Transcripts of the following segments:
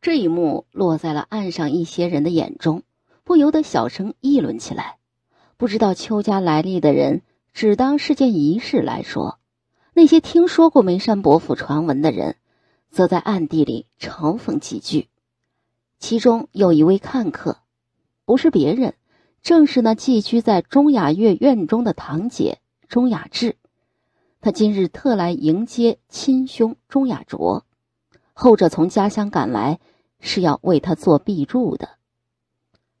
这一幕落在了岸上一些人的眼中，不由得小声议论起来。不知道邱家来历的人，只当是件仪式来说；那些听说过梅山伯府传闻的人，则在暗地里嘲讽几句。其中有一位看客，不是别人，正是那寄居在钟雅月院中的堂姐钟雅致。他今日特来迎接亲兄钟雅卓。后者从家乡赶来，是要为他做壁助的。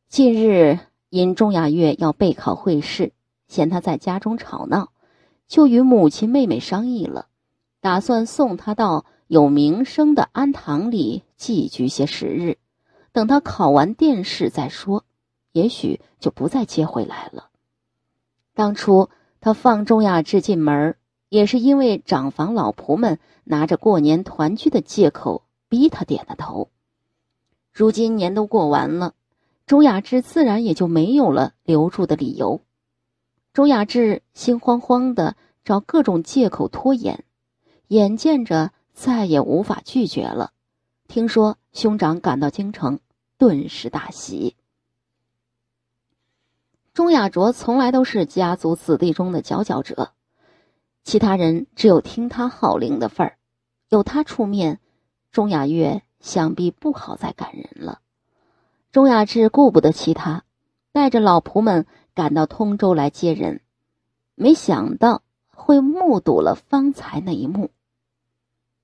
近日因钟雅月要备考会试，嫌他在家中吵闹，就与母亲妹妹商议了，打算送他到有名声的庵堂里寄居些时日，等他考完殿试再说，也许就不再接回来了。当初他放钟雅志进门也是因为长房老仆们拿着过年团聚的借口逼他点的头，如今年都过完了，钟雅芝自然也就没有了留住的理由。钟雅芝心慌慌的找各种借口拖延，眼见着再也无法拒绝了。听说兄长赶到京城，顿时大喜。钟雅卓从来都是家族子弟中的佼佼者。其他人只有听他号令的份儿，有他出面，钟雅月想必不好再赶人了。钟雅志顾不得其他，带着老仆们赶到通州来接人，没想到会目睹了方才那一幕。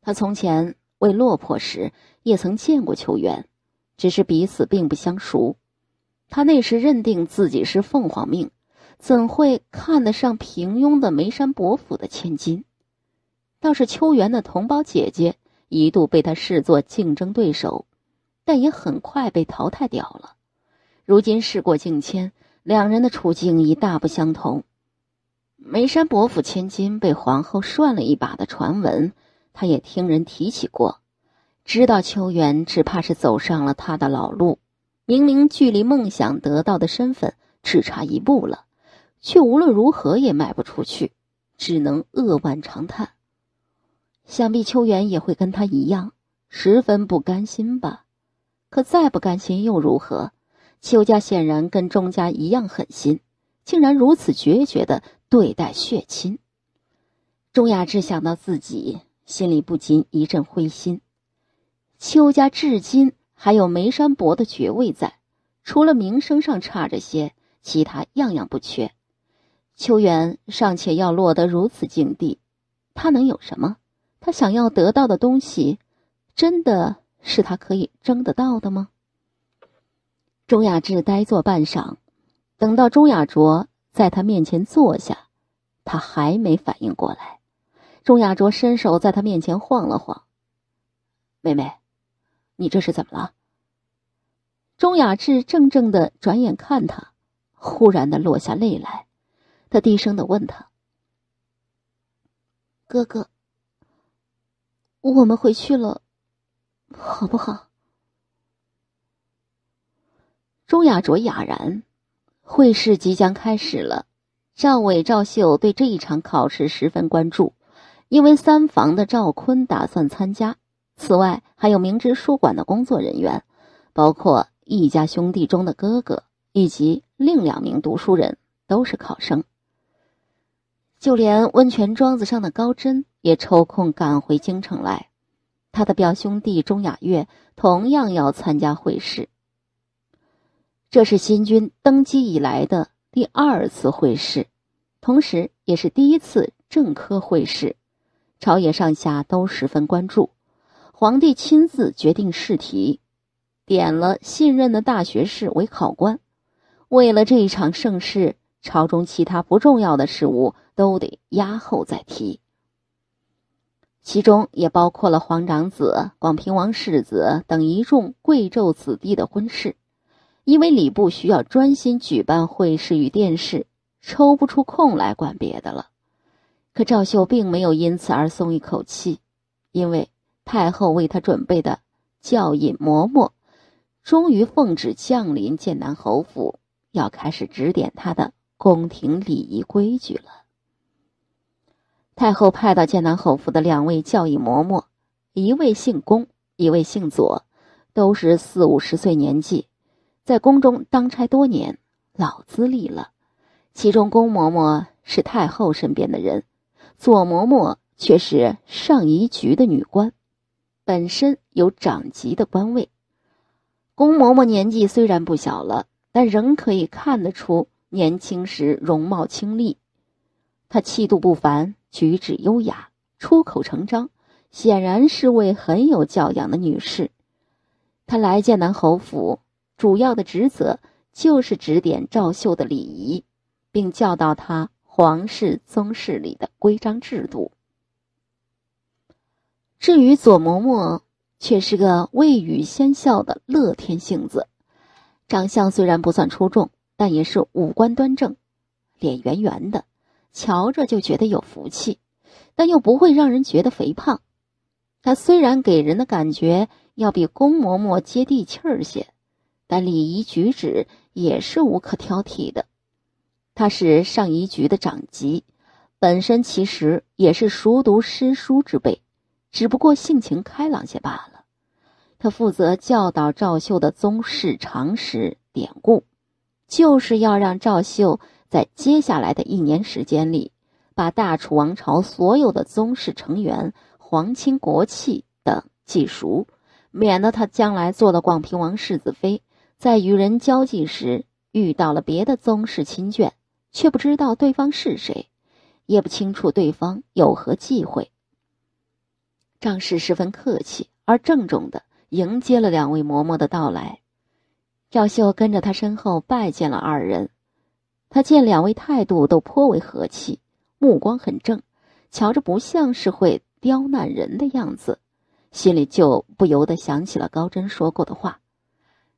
他从前为落魄时也曾见过秋元，只是彼此并不相熟。他那时认定自己是凤凰命。怎会看得上平庸的梅山伯府的千金？倒是秋元的同胞姐姐一度被他视作竞争对手，但也很快被淘汰掉了。如今事过境迁，两人的处境已大不相同。梅山伯府千金被皇后涮了一把的传闻，他也听人提起过，知道秋元只怕是走上了他的老路。明明距离梦想得到的身份只差一步了。却无论如何也卖不出去，只能扼腕长叹。想必秋元也会跟他一样，十分不甘心吧？可再不甘心又如何？邱家显然跟钟家一样狠心，竟然如此决绝的对待血亲。钟亚志想到自己，心里不禁一阵灰心。邱家至今还有梅山伯的爵位在，除了名声上差着些，其他样样不缺。秋元尚且要落得如此境地，他能有什么？他想要得到的东西，真的是他可以争得到的吗？钟雅志呆坐半晌，等到钟雅卓在他面前坐下，他还没反应过来。钟雅卓伸手在他面前晃了晃：“妹妹，你这是怎么了？”钟雅志怔怔的转眼看他，忽然的落下泪来。他低声的问他：“哥哥，我们回去了，好不好？”钟雅卓哑然。会试即将开始了，赵伟、赵秀对这一场考试十分关注，因为三房的赵坤打算参加。此外，还有明知书馆的工作人员，包括一家兄弟中的哥哥以及另两名读书人都是考生。就连温泉庄子上的高真也抽空赶回京城来，他的表兄弟钟雅月同样要参加会试。这是新君登基以来的第二次会试，同时也是第一次正科会试，朝野上下都十分关注。皇帝亲自决定试题，点了信任的大学士为考官。为了这一场盛世。朝中其他不重要的事务都得压后再提，其中也包括了皇长子、广平王世子等一众贵胄子弟的婚事，因为礼部需要专心举办会试与殿试，抽不出空来管别的了。可赵秀并没有因此而松一口气，因为太后为他准备的教引嬷嬷，终于奉旨降临建南侯府，要开始指点他的。宫廷礼仪规矩了。太后派到建南侯府的两位教义嬷嬷，一位姓宫，一位姓左，都是四五十岁年纪，在宫中当差多年，老资历了。其中宫嬷嬷是太后身边的人，左嬷嬷却是上仪局的女官，本身有长级的官位。宫嬷嬷年纪虽然不小了，但仍可以看得出。年轻时容貌清丽，她气度不凡，举止优雅，出口成章，显然是位很有教养的女士。她来剑南侯府主要的职责就是指点赵秀的礼仪，并教导她皇室宗室里的规章制度。至于左嬷嬷，却是个未雨先笑的乐天性子，长相虽然不算出众。但也是五官端正，脸圆圆的，瞧着就觉得有福气，但又不会让人觉得肥胖。他虽然给人的感觉要比宫嬷嬷接地气儿些，但礼仪举止也是无可挑剔的。他是上仪局的长级，本身其实也是熟读诗书之辈，只不过性情开朗些罢了。他负责教导赵秀的宗室常识、典故。就是要让赵秀在接下来的一年时间里，把大楚王朝所有的宗室成员、皇亲国戚等记熟，免得他将来做了广平王世子妃，在与人交际时遇到了别的宗室亲眷，却不知道对方是谁，也不清楚对方有何忌讳。张氏十分客气而郑重的迎接了两位嬷嬷的到来。赵秀跟着他身后拜见了二人，他见两位态度都颇为和气，目光很正，瞧着不像是会刁难人的样子，心里就不由得想起了高真说过的话，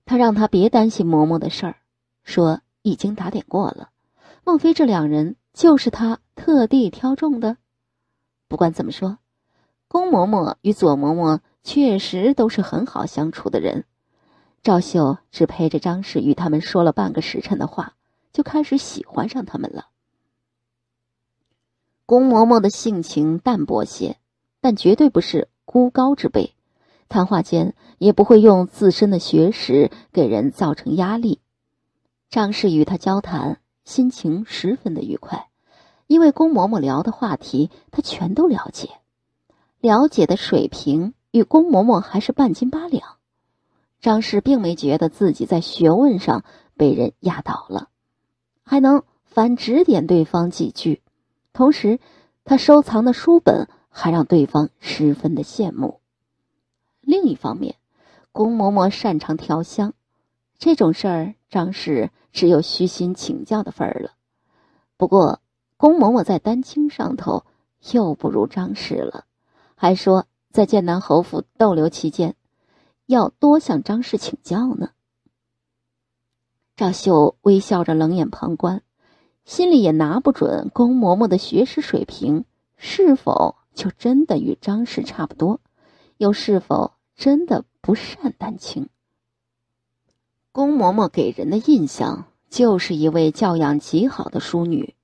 他让他别担心嬷嬷的事儿，说已经打点过了。莫非这两人就是他特地挑中的？不管怎么说，宫嬷嬷与左嬷嬷确实都是很好相处的人。赵秀只陪着张氏与他们说了半个时辰的话，就开始喜欢上他们了。宫嬷嬷的性情淡薄些，但绝对不是孤高之辈。谈话间也不会用自身的学识给人造成压力。张氏与他交谈，心情十分的愉快，因为宫嬷嬷聊的话题，他全都了解，了解的水平与宫嬷嬷还是半斤八两。张氏并没觉得自己在学问上被人压倒了，还能反指点对方几句。同时，他收藏的书本还让对方十分的羡慕。另一方面，龚嬷嬷擅长调香，这种事儿张氏只有虚心请教的份儿了。不过，龚嬷嬷在丹青上头又不如张氏了，还说在剑南侯府逗留期间。要多向张氏请教呢。赵秀微笑着冷眼旁观，心里也拿不准宫嬷嬷的学识水平是否就真的与张氏差不多，又是否真的不善丹青。宫嬷嬷给人的印象就是一位教养极好的淑女，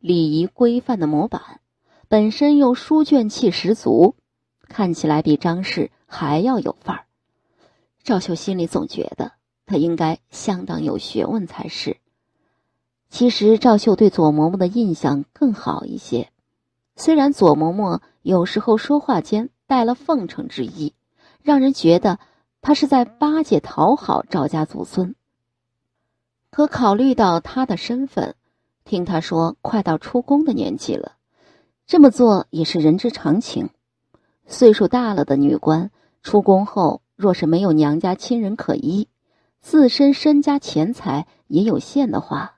礼仪规范的模板，本身又书卷气十足，看起来比张氏还要有范儿。赵秀心里总觉得他应该相当有学问才是。其实赵秀对左嬷嬷的印象更好一些，虽然左嬷嬷有时候说话间带了奉承之意，让人觉得她是在巴结讨好赵家祖孙。可考虑到他的身份，听他说快到出宫的年纪了，这么做也是人之常情。岁数大了的女官出宫后。若是没有娘家亲人可依，自身身家钱财也有限的话，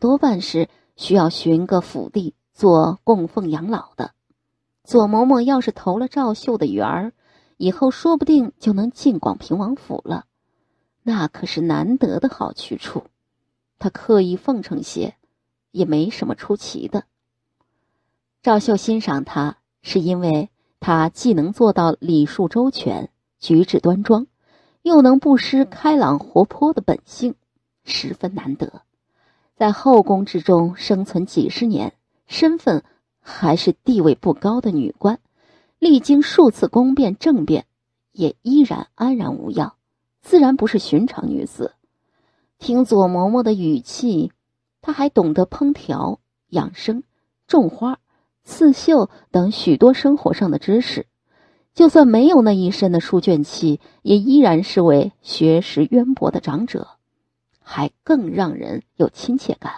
多半是需要寻个府邸做供奉养老的。左嬷嬷要是投了赵秀的缘儿，以后说不定就能进广平王府了，那可是难得的好去处。他刻意奉承些，也没什么出奇的。赵秀欣赏他，是因为他既能做到礼数周全。举止端庄，又能不失开朗活泼的本性，十分难得。在后宫之中生存几十年，身份还是地位不高的女官，历经数次宫变政变，也依然安然无恙，自然不是寻常女子。听左嬷嬷的语气，她还懂得烹调、养生、种花、刺绣等许多生活上的知识。就算没有那一身的书卷气，也依然是位学识渊博的长者，还更让人有亲切感。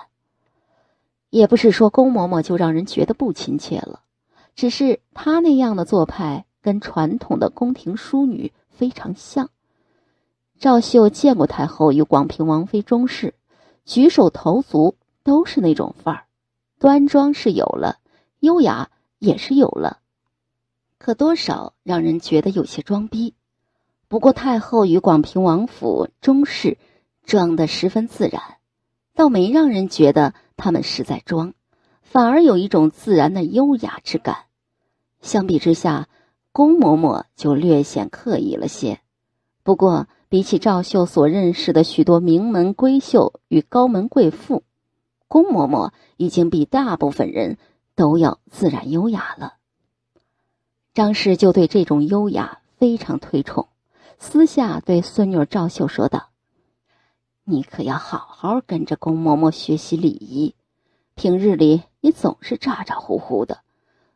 也不是说龚嬷嬷就让人觉得不亲切了，只是她那样的做派跟传统的宫廷淑女非常像。赵秀见过太后与广平王妃钟氏，举手投足都是那种范儿，端庄是有了，优雅也是有了。可多少让人觉得有些装逼，不过太后与广平王府中氏装得十分自然，倒没让人觉得他们是在装，反而有一种自然的优雅之感。相比之下，宫嬷嬷就略显刻意了些。不过，比起赵秀所认识的许多名门闺秀与高门贵妇，宫嬷嬷已经比大部分人都要自然优雅了。张氏就对这种优雅非常推崇，私下对孙女赵秀说道：“你可要好好跟着龚嬷嬷学习礼仪。平日里你总是咋咋呼呼的，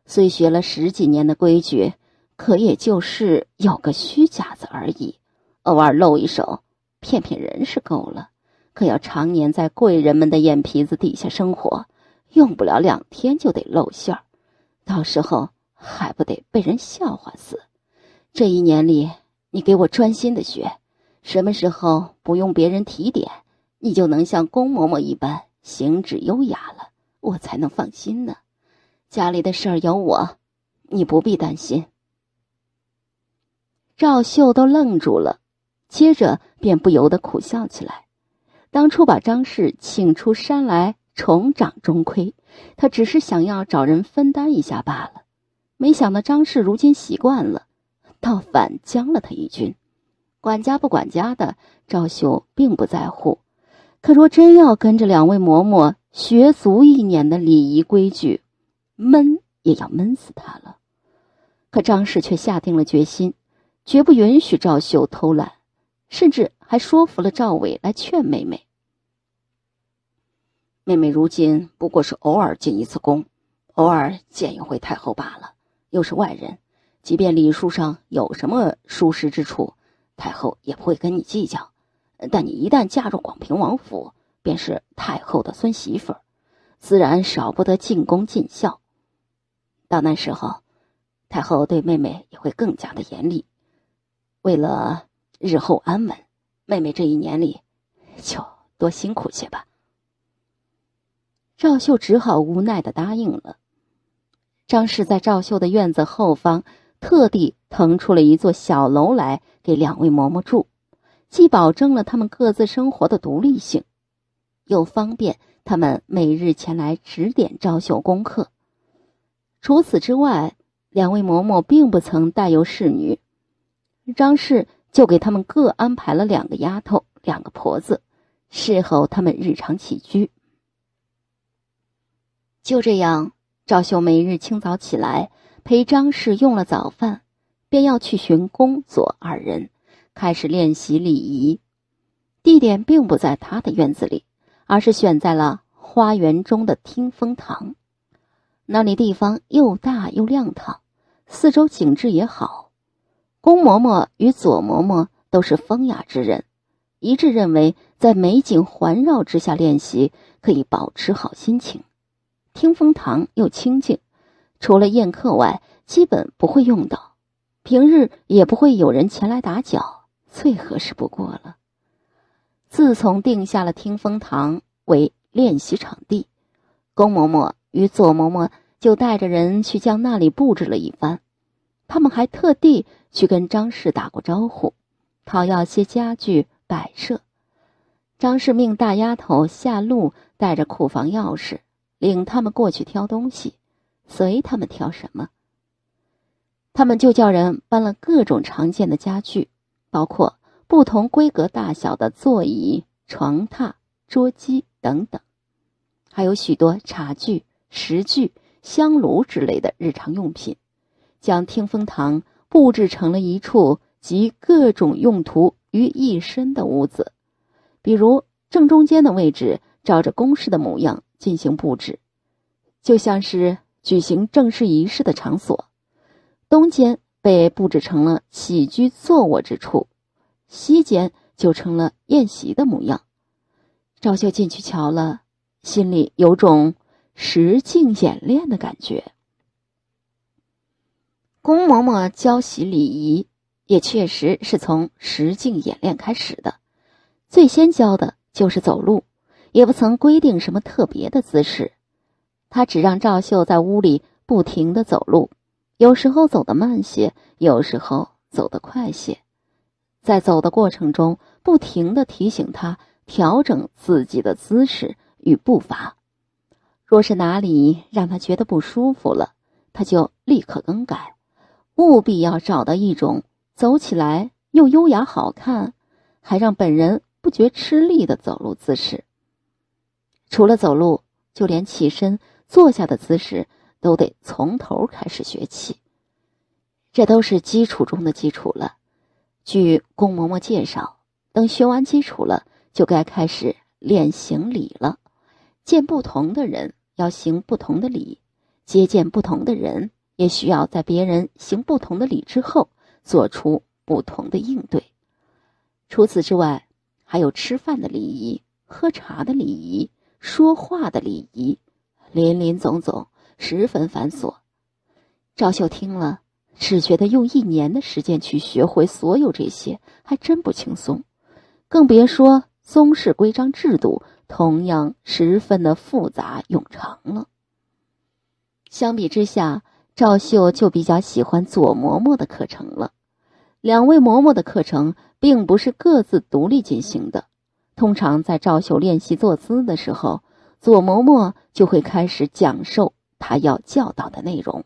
虽学了十几年的规矩，可也就是有个虚假子而已。偶尔露一手，骗骗人是够了，可要常年在贵人们的眼皮子底下生活，用不了两天就得露馅儿，到时候……”还不得被人笑话死！这一年里，你给我专心的学，什么时候不用别人提点，你就能像宫嬷嬷一般行止优雅了，我才能放心呢。家里的事儿有我，你不必担心。赵秀都愣住了，接着便不由得苦笑起来。当初把张氏请出山来重掌中亏，他只是想要找人分担一下罢了。没想到张氏如今习惯了，倒反将了他一军。管家不管家的赵秀并不在乎，可若真要跟着两位嬷嬷学足一年的礼仪规矩，闷也要闷死他了。可张氏却下定了决心，绝不允许赵秀偷懒，甚至还说服了赵伟来劝妹妹。妹妹如今不过是偶尔进一次宫，偶尔见一回太后罢了。又是外人，即便礼数上有什么疏失之处，太后也不会跟你计较。但你一旦嫁入广平王府，便是太后的孙媳妇，自然少不得尽宫尽孝。到那时候，太后对妹妹也会更加的严厉。为了日后安稳，妹妹这一年里，就多辛苦些吧。赵秀只好无奈的答应了。张氏在赵秀的院子后方，特地腾出了一座小楼来给两位嬷嬷住，既保证了他们各自生活的独立性，又方便他们每日前来指点赵秀功课。除此之外，两位嬷嬷并不曾带有侍女，张氏就给他们各安排了两个丫头、两个婆子，侍候他们日常起居。就这样。赵秀每日清早起来陪张氏用了早饭，便要去寻宫左二人，开始练习礼仪。地点并不在他的院子里，而是选在了花园中的听风堂。那里地方又大又亮堂，四周景致也好。公嬷嬷与左嬷嬷都是风雅之人，一致认为在美景环绕之下练习，可以保持好心情。听风堂又清静，除了宴客外，基本不会用到；平日也不会有人前来打搅，最合适不过了。自从定下了听风堂为练习场地，龚嬷嬷与左嬷嬷就带着人去将那里布置了一番。他们还特地去跟张氏打过招呼，讨要些家具摆设。张氏命大丫头下路带着库房钥匙。领他们过去挑东西，随他们挑什么。他们就叫人搬了各种常见的家具，包括不同规格大小的座椅、床榻、桌几等等，还有许多茶具、食具、香炉之类的日常用品，将听风堂布置成了一处集各种用途于一身的屋子。比如正中间的位置，照着宫室的模样。进行布置，就像是举行正式仪式的场所。东间被布置成了起居坐卧之处，西间就成了宴席的模样。赵秀进去瞧了，心里有种实境演练的感觉。宫嬷嬷教习礼仪，也确实是从实境演练开始的。最先教的就是走路。也不曾规定什么特别的姿势，他只让赵秀在屋里不停的走路，有时候走得慢些，有时候走得快些，在走的过程中，不停的提醒他调整自己的姿势与步伐，若是哪里让他觉得不舒服了，他就立刻更改，务必要找到一种走起来又优雅好看，还让本人不觉吃力的走路姿势。除了走路，就连起身、坐下的姿势都得从头开始学起。这都是基础中的基础了。据龚嬷嬷介绍，等学完基础了，就该开始练行礼了。见不同的人要行不同的礼，接见不同的人也需要在别人行不同的礼之后做出不同的应对。除此之外，还有吃饭的礼仪、喝茶的礼仪。说话的礼仪，林林总总，十分繁琐。赵秀听了，只觉得用一年的时间去学会所有这些，还真不轻松。更别说宗室规章制度，同样十分的复杂冗长了。相比之下，赵秀就比较喜欢左嬷嬷的课程了。两位嬷嬷的课程并不是各自独立进行的。通常在赵秀练习坐姿的时候，左嬷嬷就会开始讲授他要教导的内容。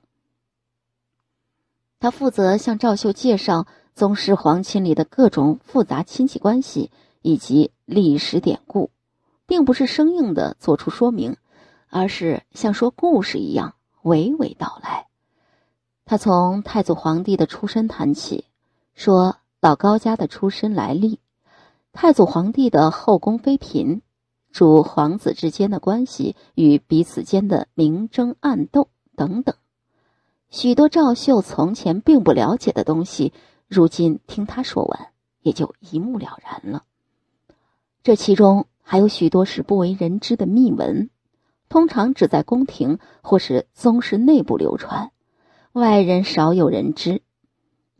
他负责向赵秀介绍宗室皇亲里的各种复杂亲戚关系以及历史典故，并不是生硬的做出说明，而是像说故事一样娓娓道来。他从太祖皇帝的出身谈起，说老高家的出身来历。太祖皇帝的后宫妃嫔、主皇子之间的关系与彼此间的明争暗斗等等，许多赵秀从前并不了解的东西，如今听他说完，也就一目了然了。这其中还有许多是不为人知的秘闻，通常只在宫廷或是宗室内部流传，外人少有人知。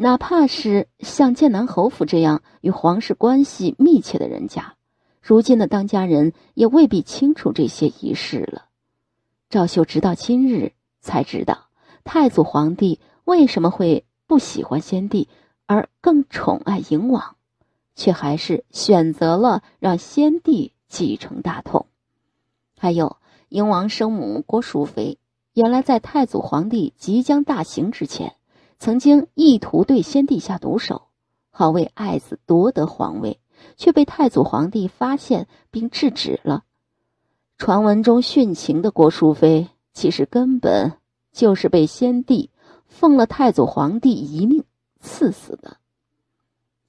哪怕是像剑南侯府这样与皇室关系密切的人家，如今的当家人也未必清楚这些仪式了。赵秀直到今日才知道，太祖皇帝为什么会不喜欢先帝，而更宠爱赢王，却还是选择了让先帝继承大统。还有，赢王生母郭淑妃，原来在太祖皇帝即将大行之前。曾经意图对先帝下毒手，好为爱子夺得皇位，却被太祖皇帝发现并制止了。传闻中殉情的郭淑妃，其实根本就是被先帝奉了太祖皇帝遗命赐死的。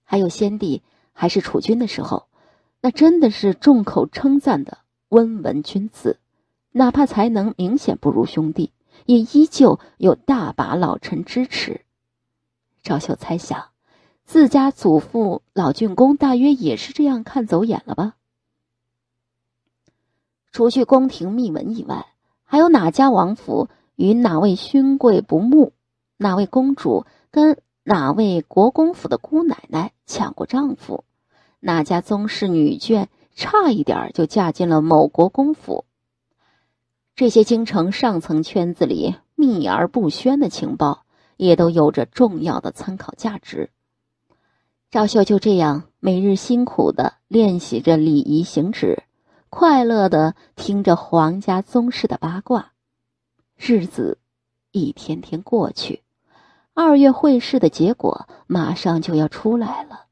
还有先帝还是储君的时候，那真的是众口称赞的温文君子，哪怕才能明显不如兄弟。也依旧有大把老臣支持。赵秀猜想，自家祖父老郡公大约也是这样看走眼了吧？除去宫廷秘闻以外，还有哪家王府与哪位勋贵不睦？哪位公主跟哪位国公府的姑奶奶抢过丈夫？哪家宗室女眷差一点就嫁进了某国公府？这些京城上层圈子里秘而不宣的情报，也都有着重要的参考价值。赵秀就这样每日辛苦的练习着礼仪行止，快乐的听着皇家宗室的八卦，日子一天天过去。二月会试的结果马上就要出来了。